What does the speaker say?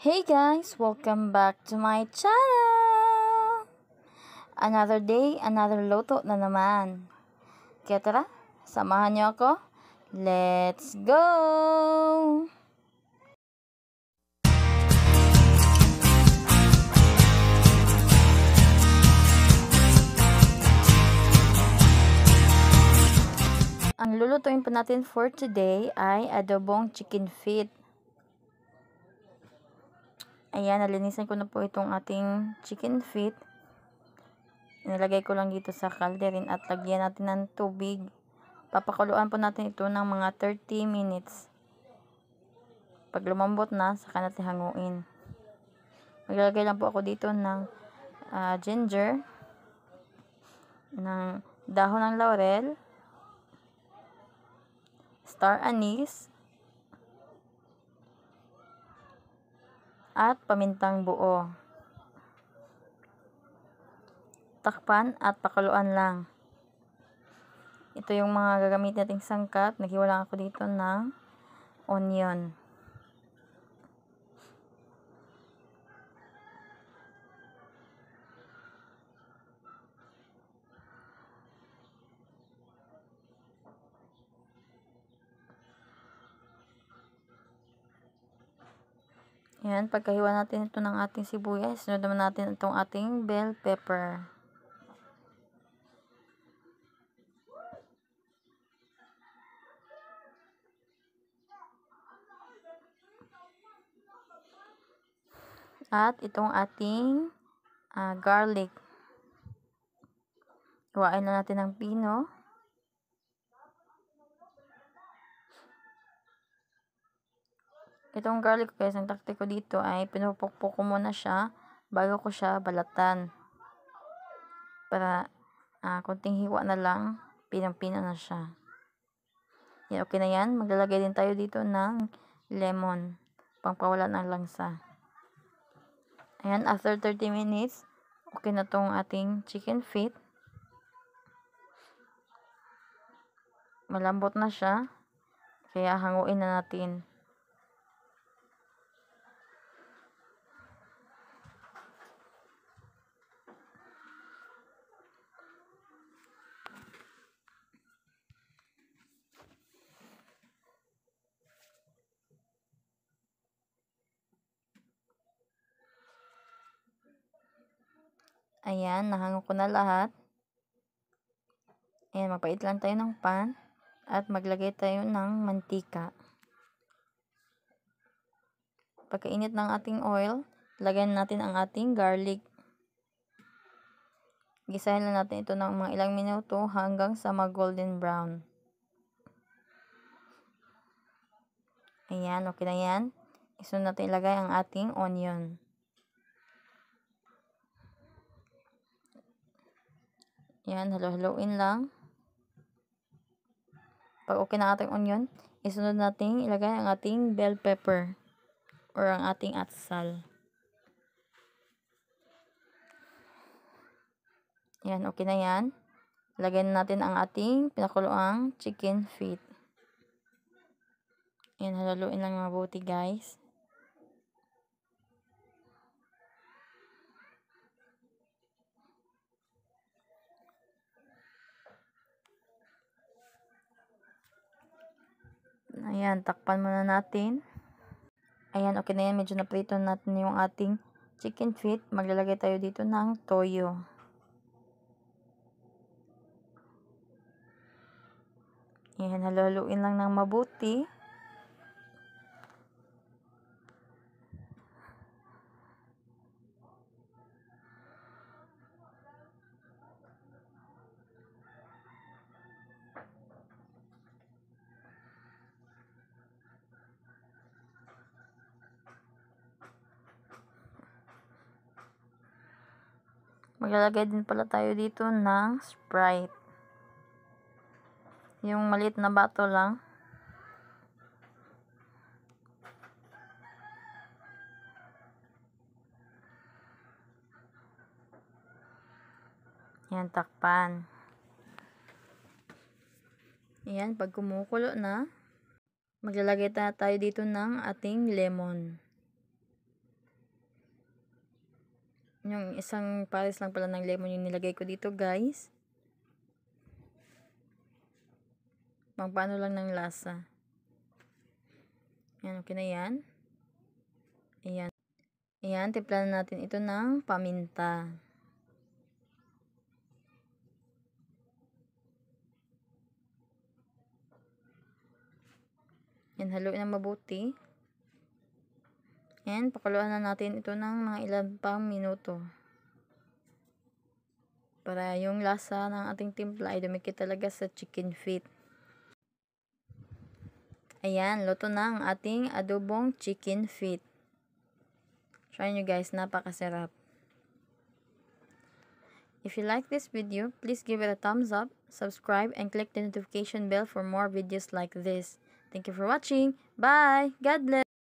Hey guys, welcome back to my channel! Another day, another loto na naman. Kaya tara, samahan niyo ako. Let's go! Ang lulutuin pa natin for today ay adobong chicken feet. Ayan, nalinisan ko na po itong ating chicken feet. Nilagay ko lang dito sa kalderin at lagyan natin ng tubig. Papakuluan po natin ito ng mga 30 minutes. Pag lumambot na, saka natin hanguin. Maglalagay lang po ako dito ng uh, ginger, ng dahon ng laurel, star anise, at pamintang buo. Takpan at pakuluan lang. Ito yung mga gagamitin nating sangkap. Naghiwala ako dito ng onion. Ayan, pagkahiwa natin ito ng ating sibuyas, sunod naman natin itong ating bell pepper. At itong ating uh, garlic. Iwain na natin ng pino. Itong garlic paste, ang taktik ko dito ay pinupukpok ko muna siya bago ko siya balatan. Para uh, kunting hiwa na lang, pinang na siya. Yan, okay na yan. Maglalagay din tayo dito ng lemon. Pangpawala ng langsa. Ayan, after 30 minutes, okay na tong ating chicken feet. Malambot na siya. Kaya hanguin na natin. Ayan, nahango ko na lahat. Ayan, magpait lang tayo ng pan at maglagay tayo ng mantika. Pagkainit ng ating oil, lagyan natin ang ating garlic. Gisahin lang natin ito ng mga ilang minuto hanggang sa mag-golden brown. Ayan, okay na yan. Isunod natin ilagay ang ating onion. Yan, halo-haloin lang. Pag okay na ating onion, isunod natin ilagay ang ating bell pepper or ang ating atsal. Yan, okay na yan. Lagyan natin ang ating pinakuloang chicken feet. Yan, halaluin lang mabuti guys. Ayan, takpan muna natin. Ayan, okay na yan. Medyo naprito natin yung ating chicken feet. Maglalagay tayo dito ng toyo. Ayan, halo lang ng mabuti. Maglalagay din pala tayo dito ng Sprite. Yung maliit na bato lang. Yan, takpan. Yan, pag kumukulo na, maglalagay tayo dito ng ating lemon. Yung isang pares lang pala ng lemon yung nilagay ko dito, guys. Pangpaano lang ng lasa. Yan, okay na yan. Ayan. Ayan, timplan natin ito ng paminta. Yan, haluin na mabuti. And, pakuluan na natin ito ng mga ilan pang minuto. Para yung lasa ng ating timpla ay dumikit talaga sa chicken feet. Ayan, luto na ang ating adobong chicken feet. Try nyo guys, napakasarap. If you like this video, please give it a thumbs up, subscribe, and click the notification bell for more videos like this. Thank you for watching. Bye! God bless!